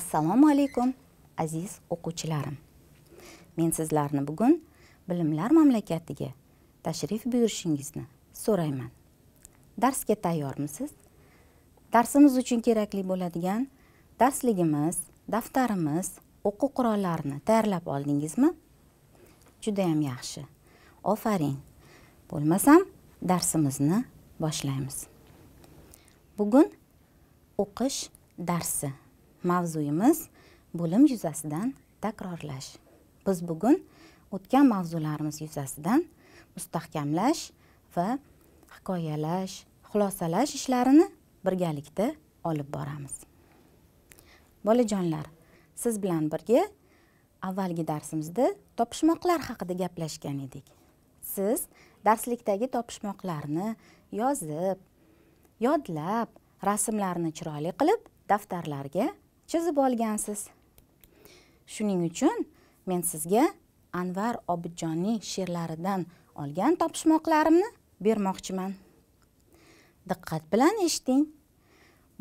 assalomu alaykum aziz o'quvchilarim men sizlarni bugun bilimlar mamlakatiga tashrif buyurishingizni so'rayman darsga tayyormisiz darsimiz uchun kerakli bo'ladigan darsligimiz daftarimiz o'quv qurollarini tayyorlab oldingizmi judayam yaxshi ofarin bo'lmasam darsimizni boshlaymiz bugun o'qish darsi mavzuyimiz bo'lim yuzasidan takrorlash biz bugun o'tgan mavzularimiz yuzasidan mustahkamlash va hikoyalash xulosalash ishlarini birgalikda olib boramiz bolajonlar siz bilan birga avvalgi darsimizda topishmoqlar haqida gaplashgan edik siz darslikdagi topishmoqlarni yozib yodlab rasmlarni chiroyli qilib daftarlarga chizib olgansiz shuning uchun men sizga anvar obidjonning she'rlaridan olgan topishmoqlarimni bermoqchiman diqqat bilan eshiting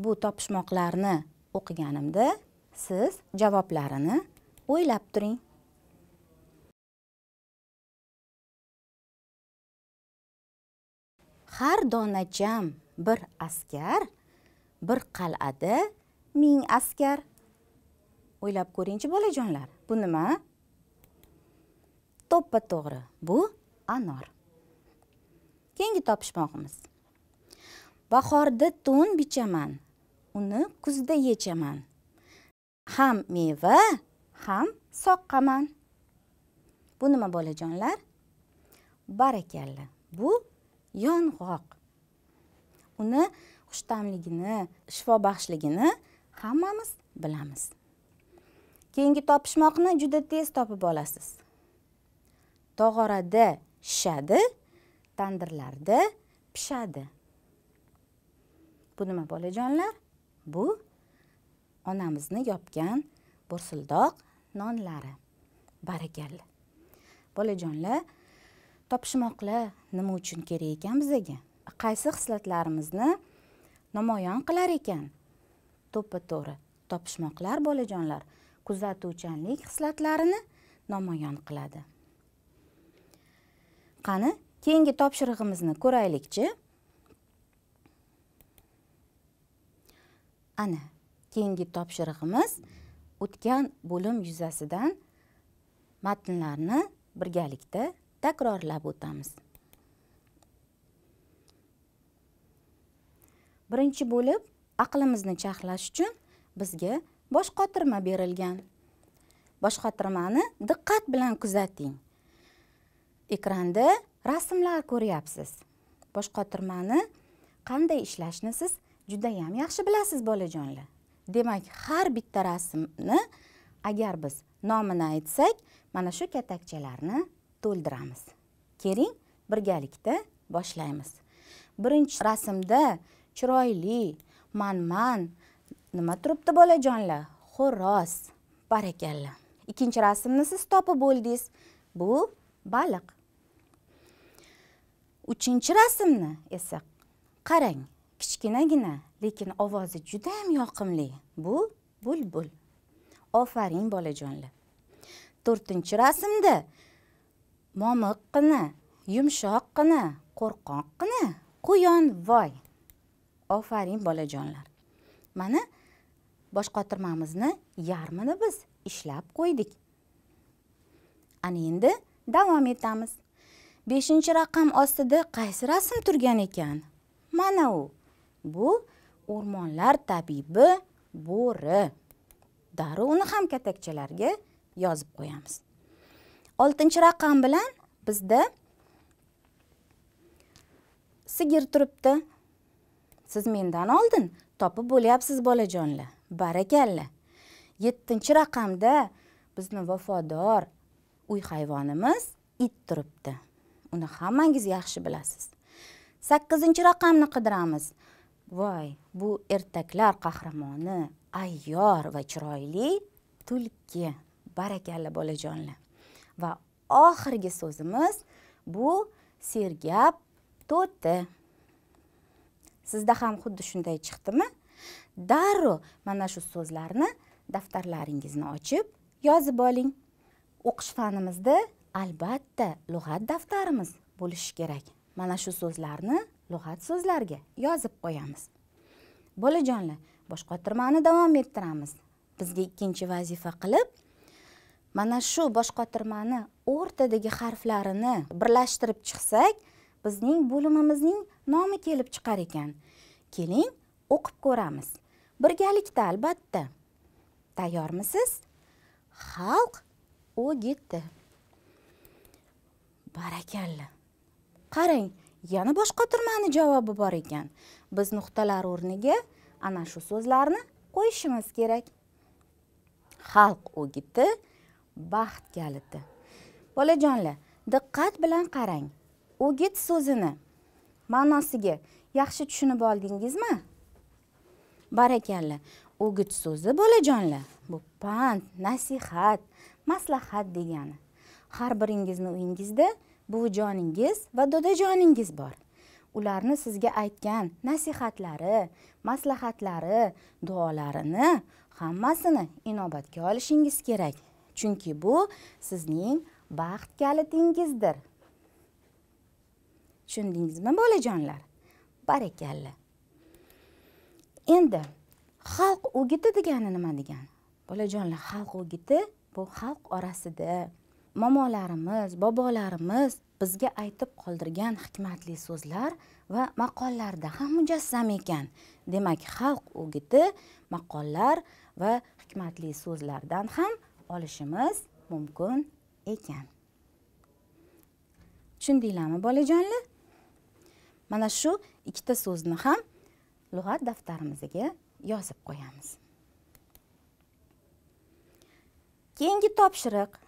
bu topishmoqlarni o'qiganimda siz javoblarini o'ylab turing har donajam bir askar bir qal'ada ming askar o'ylab ko'ringchi bolajonlar bu nima to'ppa to'g'ri bu anor keyingi topishmoqimiz bahorda to'n bichaman uni kuzda yechaman ham meva ham soqqaman bu nima bolajonlar barakalla bu yong'oq uni xushta'mligini shifobaxshligini hammamiz bilamiz keyingi topishmoqni juda tez topib olasiz tog'orada shishadi tandirlarda pishadi bu nima bolajonlar bu onamizni yopgan bo'rsildoq nonlari barakalla bolajonlar topishmoqlar nima uchun kerak ekan bizaga qaysi xislatlarimizni namoyon qilar ekan to'ppa to'g'ri topishmoqlar bolajonlar kuzatuvchanlik xislatlarini namoyon qiladi qani keyingi topshirig'imizni ko'raylikchi ana keyingi topshirig'imiz o'tgan bo'lim yuzasidan matnlarni birgalikda takrorlab o'tamiz birinchi bo'lib aqlimizni chaqlash uchun bizga bosh qotirma berilgan bosh qotirmani diqqat bilan kuzating ekranda rasmlar ko'ryapsiz bosh qotirmani qanday ishlashni siz judayam yaxshi bilasiz bolajonlar demak har bitta rasmni agar biz nomini aytsak mana shu katakchalarni to'ldiramiz keling birgalikda boshlaymiz birinchi rasmda chiroyli man man nima turibdi bolajonlar xo'roz barakalla ikkinchi rasmni siz topib bo'ldingiz bu baliq uchinchi rasmni esa qarang kichkinagina lekin ovozi judayam yoqimli bu bulbul ofarin bolajonlar to'rtinchi rasmda momiqqina yumshoqqina qo'rqoqqina quyon voy ofarin bolajonlar mana bosh qotirmamizni yarmini biz ishlab qo'ydik ana endi davom etamiz beshinchi raqam ostida qaysi rasm turgan ekan mana u bu o'rmonlar tabibi bo'ri darrov uni ham katakchalarga yozib qo'yamiz oltinchi raqam bilan bizda sigir turibdi siz mendan oldin topib bo'lyapsiz bolajonlar barakalla yettinchi raqamda bizni vafodor uy hayvonimiz it turibdi uni hammangiz yaxshi bilasiz sakkizinchi raqamni qidiramiz voy bu ertaklar qahramoni ayyor va chiroyli tulki barakalla bolajonlar va oxirgi so'zimiz bu sergap to'ti sizda ham xuddi shunday chiqdimi darrov mana shu so'zlarni daftarlaringizni ochib yozib oling o'qish fanimizda albatta lug'at daftarimiz bo'lishi kerak mana shu so'zlarni lug'at so'zlarga yozib qo'yamiz bolajonlar bosh qotirmani davom ettiramiz bizga ikkinchi vazifa qilib mana shu bosh qotirmani o'rtadagi harflarini birlashtirib chiqsak bizning bo'limimizning nomi kelib chiqar ekan keling o'qib ko'ramiz birgalikda albatta tayyormisiz xalq o'gitdi barakalla qarang yana boshqa turmani javobi bor ekan biz nuqtalar o'rniga ana shu so'zlarni qo'yishimiz kerak xalq o'giti baxt kaliti bolajonlar diqqat bilan qarang o'git so'zini ma'nosiga yaxshi tushunib oldingizmi barakalla o'git so'zi bolajonlar bu pand nasihat maslahat degani har biringizni uyingizda buvijoningiz va dodajoningiz bor ularni sizga aytgan nasihatlari maslahatlari duolarini hammasini inobatga olishingiz kerak chunki bu sizning baxt kalitingizdir tushundingizmi bolajonlar barakalla endi xalq o'giti degani nima degani bolajonlar xalq o'giti bu xalq orasida momolarimiz bobolarimiz bizga aytib qoldirgan hikmatli so'zlar va maqollarda ham mujassam ekan demak xalq o'giti maqollar va hikmatli so'zlardan ham olishimiz mumkin ekan tushundinglarmi bolajonlar mana shu ikkita so'zni ham lug'at daftarimizga yozib qo'yamiz keyingi topshiriq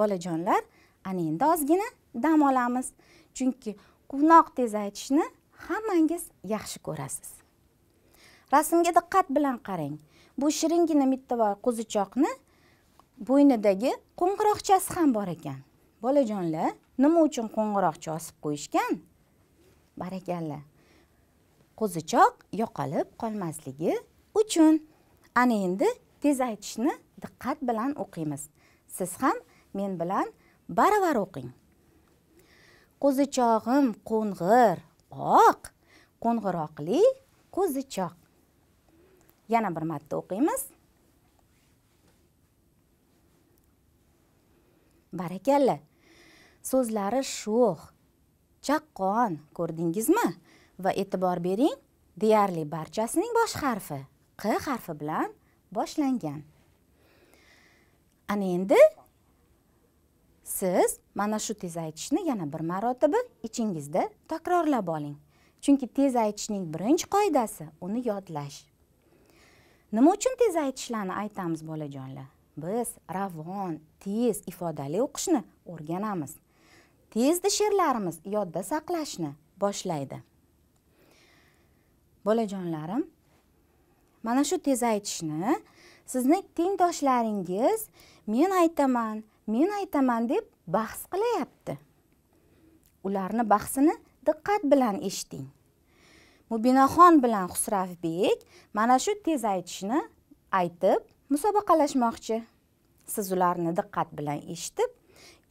bolajonlar ana endi ozgina dam olamiz chunki quvnoq tez aytishni hammangiz yaxshi ko'rasiz rasmga diqqat bilan qarang bu shiringina mittavoy qo'zichoqni bo'ynidagi qo'ng'iroqchasi ham bor ekan bolajonlar nima uchun qo'ng'iroqcha osib qo'yishgan barakalla qo'zichoq yo'qolib qolmasligi uchun ana endi tez aytishni diqqat bilan o'qiymiz siz ham men bilan baravar o'qing qo'zichog'im qo'ng'ir oq qo'ng'iroqli qo'zichoq yana bir marta o'qiymiz barakalla so'zlari sho'x chaqqon ko'rdingizmi va e'tibor bering deyarli barchasining bosh harfi q harfi bilan boshlangan ana endi siz mana shu tez aytishni yana bir marotaba ichingizda takrorlab oling chunki tez aytishning birinchi qoidasi uni yodlash nima uchun tez aytishlarni aytamiz bolajonlar biz ravon tez ifodali o'qishni o'rganamiz tezda she'rlarimiz yodda saqlashni boshlaydi bolajonlarim mana shu tez aytishni sizni tengdoshlaringiz men aytaman men aytaman deb bahs qilyapti ularni bahsini diqqat bilan eshiting mubinaxon bilan xusravbek mana shu tez aytishni aytib musobaqalashmoqchi siz ularni diqqat bilan eshitib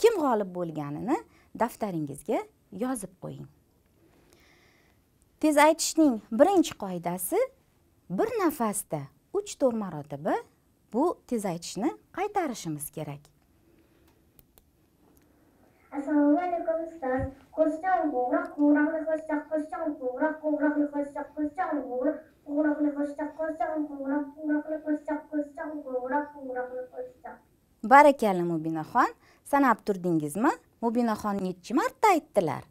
kim g'olib bo'lganini daftaringizga yozib qo'ying tez aytishning birinchi qoidasi bir nafasda uch to'rt marotaba bu tez aytishni qaytarishimiz kerak assalomu alaykum ustoz qo'shjon qo'ng'iroq qo'ng'iroqni qo'shchoq qo'shjon qo'ng'iroq qo'ng'iroqni qo'shchoq qo'shjon qo'ng'iroq qo'ng'iroqni qo'shchoq qo'shjon qo'ng'iroq qo'ng'iroqni qo'shchoq qo'shjon qo'ng'iroq qo'ng'iroqni qo'shchoq barakalla mubinaxon sanab turdingizmi mubinaxon nechi marta aytdilar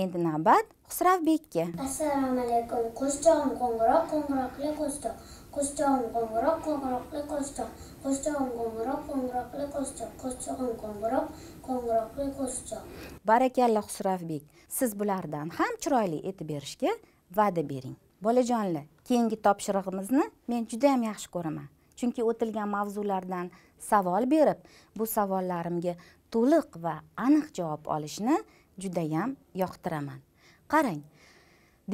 endi navbat xusravbekka assalomu alaykum qo'shchog'im qo'ng'iroq qo'ng'iroqli qo'shchoq qo'shchog'im qo'ng'iroq qo'ng'iroqli qo'shchoq qo'shchog'im qo'ng'iroq qo'ng'iroqli qo'shchoq qo'shchog'im qo'ng'iroq qo'ng'iroqli qo'shchoq barakalla xusravbek siz bulardan ham chiroyli aytib berishga va'da bering bolajonlar keyingi topshirig'imizni men juda yam yaxshi ko'raman chunki o'tilgan mavzulardan savol berib bu savollarimga to'liq va aniq javob olishni judayam yoqtiraman qarang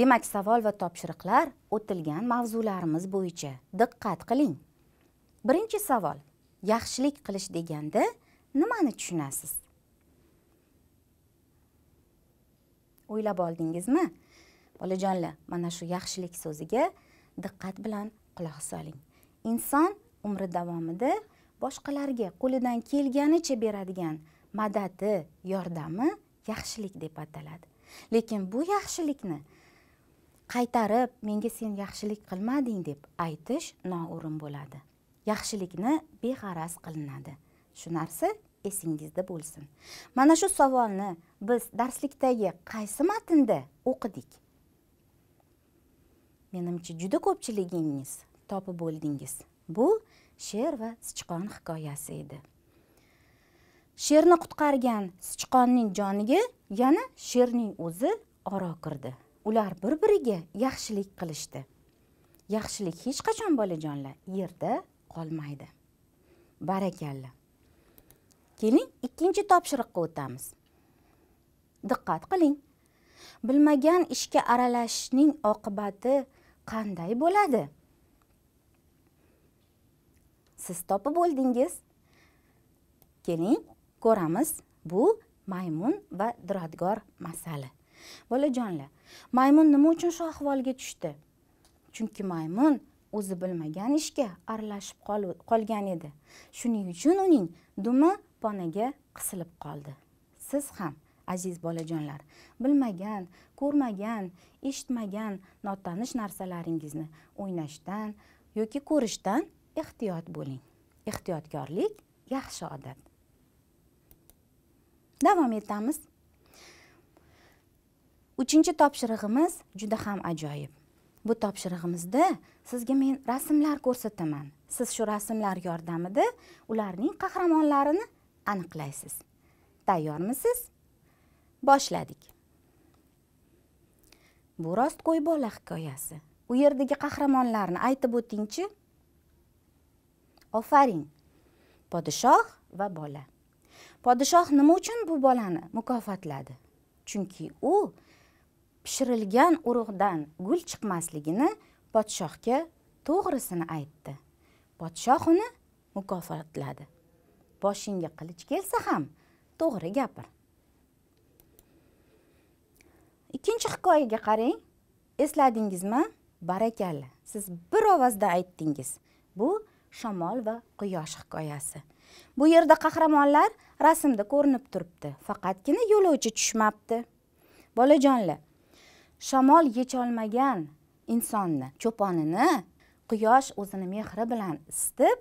demak savol va topshiriqlar o'tilgan mavzularimiz bo'yicha diqqat qiling birinchi savol yaxshilik qilish deganda nimani tushunasiz o'ylab oldingizmi bolajonlar mana shu yaxshilik so'ziga diqqat bilan quloq soling inson umri davomida boshqalarga qo'lidan kelganicha beradigan madadi yordami yaxshilik deb ataladi lekin bu yaxshilikni qaytarib menga sen yaxshilik qilmading deb aytish noo'rin bo'ladi yaxshilikni beg'araz qilinadi shu narsa esingizda bo'lsin mana shu savolni biz darslikdagi qaysi matnda o'qidik menimcha juda ko'pchiligingiz topib bo'ldingiz bu sher va sichqon hikoyasi edi sherni qutqargan sichqonning joniga yana sherning o'zi oro kirdi ular bir biriga yaxshilik qilishdi yaxshilik hech qachon bolajonlar yerda qolmaydi barakalla keling ikkinchi topshiriqqa o'tamiz diqqat qiling bilmagan ishga aralashishning oqibati qanday bo'ladi siz topib bo'ldingiz keling ko'ramiz bu maymun va duradgor masali bolajonlar maymun nima uchun shu ahvolga tushdi chunki maymun o'zi bilmagan ishga aralashib qolgan edi shuning uchun uning dumi ponaga qisilib qoldi siz ham aziz bolajonlar bilmagan ko'rmagan eshitmagan notanish narsalaringizni o'ynashdan yoki ko'rishdan ehtiyot bo'ling ehtiyotkorlik yaxshi odat davom etamiz uchinchi topshirig'imiz juda ham ajoyib bu topshirig'imizda sizga men rasmlar ko'rsataman siz shu rasmlar yordamida ularning qahramonlarini aniqlaysiz tayyormisiz boshladik bu rostgo'y bola hikoyasi u yerdagi qahramonlarni aytib o'tingchi ofaring podshoh va bola podshoh nima uchun bu bolani mukofotladi chunki u pishirilgan urug'dan gul chiqmasligini podshohga to'g'risini aytdi podshoh uni mukofotladi boshingga qilich kelsa ham to'g'ri gapir ikkinchi hikoyaga qarang esladingizmi barakalla siz bir ovozda aytdingiz bu shamol va quyosh hikoyasi bu yerda qahramonlar rasmda ko'rinib turibdi faqatgina yo'lovchi tushmabdi bolajonlar shamol yecholmagan insonni cho'ponini quyosh o'zini mehri bilan isitib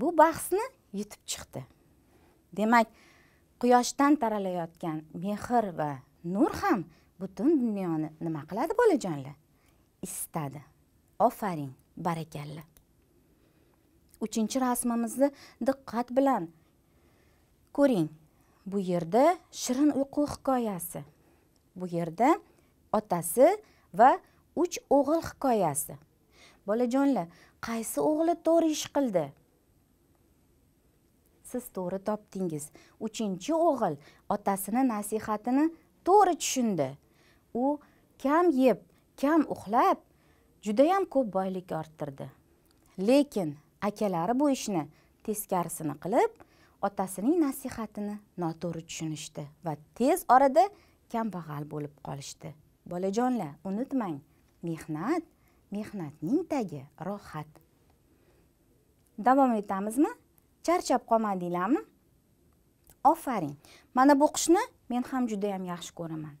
bu bahsni yutib chiqdi demak quyoshdan taralayotgan mehr va nur ham butun dunyoni nima qiladi bolajonlar isitadi ofarin barakalla uchinchi rasmimizni diqqat bilan ko'ring bu yerda shirin uyqu hikoyasi bu yerda otasi va uch o'g'il hikoyasi bolajonlar qaysi o'g'li to'g'ri ish qildi siz to'g'ri topdingiz uchinchi o'g'il otasini nasihatini to'g'ri tushundi u kam yeb kam uxlab judayam ko'p boylik orttirdi lekin akalari bu ishni teskarisini qilib otasining nasihatini noto'g'ri tushunishdi va tez orada kambag'al bo'lib qolishdi bolajonlar unutmang mehnat mehnatning tagi rohat davom etamizmi charchab qolmadinglarmi ofarin mana bu qushni men ham juda yaxshi ko'raman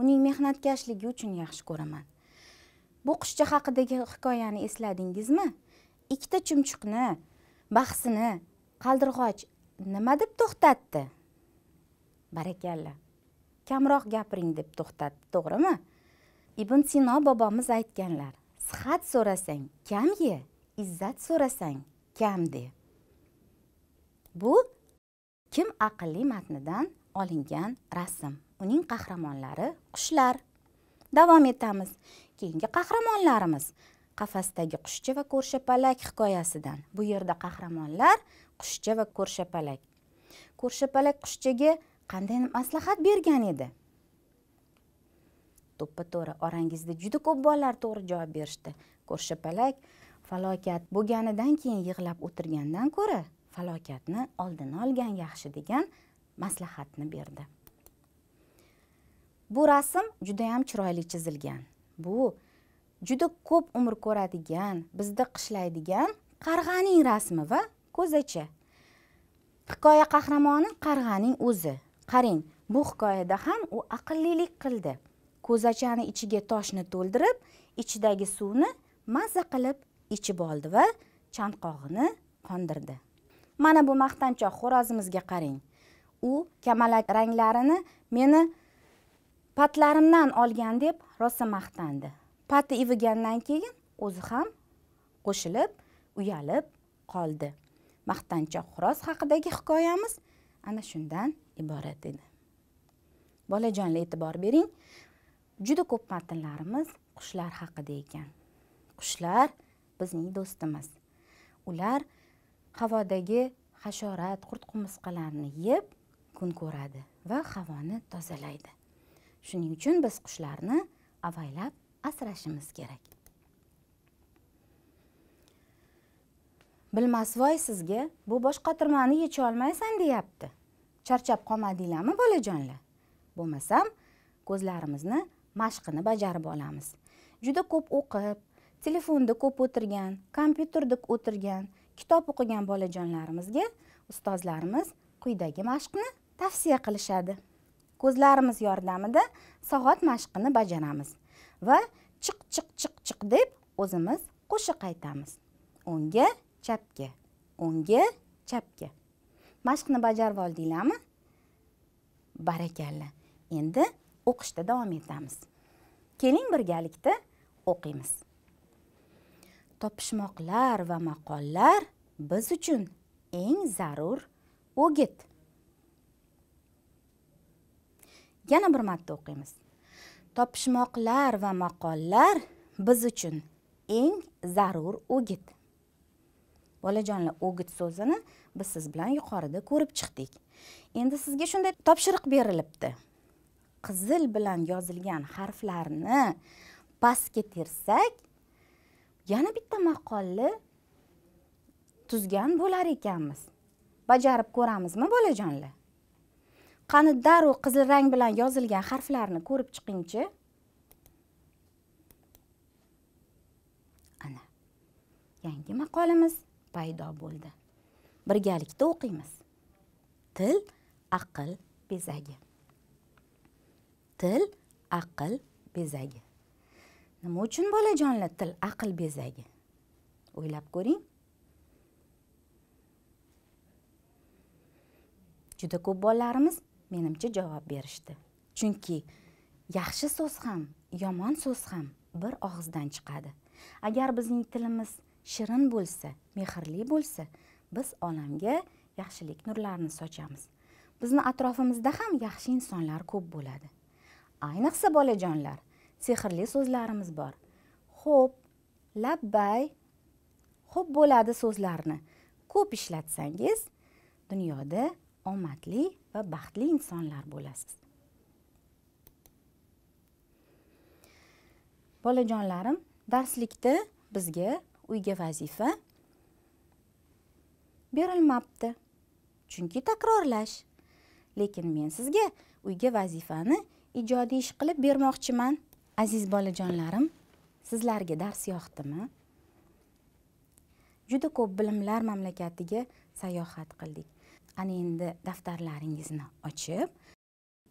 uning mehnatkashligi uchun yaxshi ko'raman bu qushcha haqidagi hikoyani esladingizmi ikkita chumchuqni bahsini qaldirg'och nima deb to'xtatdi barakalla kamroq gapiring deb to'xtatdi to'g'rimi ibn sino bobomiz aytganlar sihat so'rasang kam ye izzat so'rasang kam de bu kim aqlli matnidan olingan rasm uning qahramonlari qushlar davom etamiz keyingi qahramonlarimiz qafasdagi qushcha va ko'rshapalak hikoyasidan bu yerda qahramonlar qushcha va ko'rshapalak ko'rshapalak qushchaga qanday maslahat bergan edi to'ppa to'g'ri orangizda juda ko'p bolalar to'g'ri javob berishdi ko'rshapalak falokat bo'lganidan keyin yig'lab o'tirgandan ko'ra falokatni oldini olgan yaxshi degan maslahatni berdi bu rasm judayam chiroyli chizilgan bu juda ko'p umr ko'radigan bizda qishlaydigan qarg'aning rasmi va ko'zacha hikoya qahramoni qarg'aning o'zi qarang bu hikoyada ham u aqllilik qildi ko'zachani ichiga toshni to'ldirib ichidagi suvni mazza qilib ichib oldi va chanqog'ini qondirdi mana bu maqtanchoq xo'rozimizga qarang u kamalak ranglarini meni patlarimdan olgan deb rosa maqtandi pati ivigandan keyin o'zi ham qo'shilib uyalib qoldi maqtanchoq xo'roz haqidagi hikoyamiz ana shundan iborat edi bolajonlar e'tibor bering juda ko'p matnlarimiz qushlar haqida ekan qushlar bizning do'stimiz ular havodagi hasharot qurt qumursqalarni yeb kun ko'radi va havoni tozalaydi shuning uchun biz qushlarni avaylab asrashimiz kerak bilmasvoy sizga bu boshqotirmani yecha olmaysan deyapti charchab qolmadinglarmi bolajonlar bo'lmasam ko'zlarimizni mashqini bajarib olamiz juda ko'p o'qib telefonda ko'p o'tirgan kompyuterda o'tirgan kitob o'qigan bolajonlarimizga ustozlarimiz quyidagi mashqni tavsiya qilishadi ko'zlarimiz yordamida soat mashqini bajaramiz va chiq chiq chiq chiq deb o'zimiz qo'shiq aytamiz o'ngga chapga o'ngga chapga mashqni bajarib oldinglarmi barakalla endi o'qishda davom etamiz keling birgalikda o'qiymiz topishmoqlar va maqollar biz uchun eng zarur o'git yana bir marta o'qiymiz topishmoqlar va maqollar biz uchun eng zarur o'git bolajonlar o'git so'zini biz siz bilan yuqorida ko'rib chiqdik endi sizga shunday topshiriq berilibdi qizil bilan yozilgan harflarni pastga tersak yana bitta maqolni tuzgan bo'lar ekanmiz bajarib ko'ramizmi bolajonlar qani darrov qizil rang bilan yozilgan harflarni ko'rib chiqingchi ana yangi maqolamiz paydo bo'ldi birgalikda o'qiymiz til aql bezagi til aql bezagi nima uchun bolajonlar til aql bezagi o'ylab ko'ring juda ko'p bolalarimiz menimcha javob berishdi chunki yaxshi so'z ham yomon so'z ham bir og'izdan chiqadi agar bizning tilimiz shirin bo'lsa mehrli bo'lsa biz olamga yaxshilik nurlarini sochamiz bizni atrofimizda ham yaxshi insonlar ko'p bo'ladi ayniqsa bolajonlar sehrli so'zlarimiz bor xo'p labbay xo'p bo'ladi so'zlarni ko'p ishlatsangiz dunyoda omadli va baxtli insonlar bo'lasiz bolajonlarim darslikda bizga uyga vazifa berilmabdi chunki takrorlash lekin men sizga uyga vazifani ijodiy ish qilib bermoqchiman aziz bolajonlarim sizlarga dars yoqdimi juda ko'p bilimlar mamlakatiga sayohat qildik ana endi daftarlaringizni ochib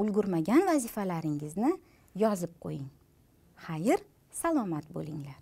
ulgurmagan vazifalaringizni yozib qo'ying xayr salomat bo'linglar